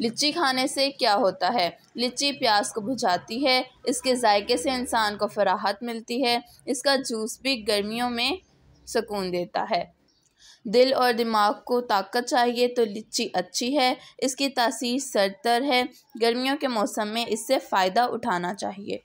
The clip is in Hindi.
लीची खाने से क्या होता है लीची प्यास को बुझाती है इसके जायके से इंसान को फराहत मिलती है इसका जूस भी गर्मियों में सुकून देता है दिल और दिमाग को ताकत चाहिए तो लीची अच्छी है इसकी तासीर सरतर है गर्मियों के मौसम में इससे फ़ायदा उठाना चाहिए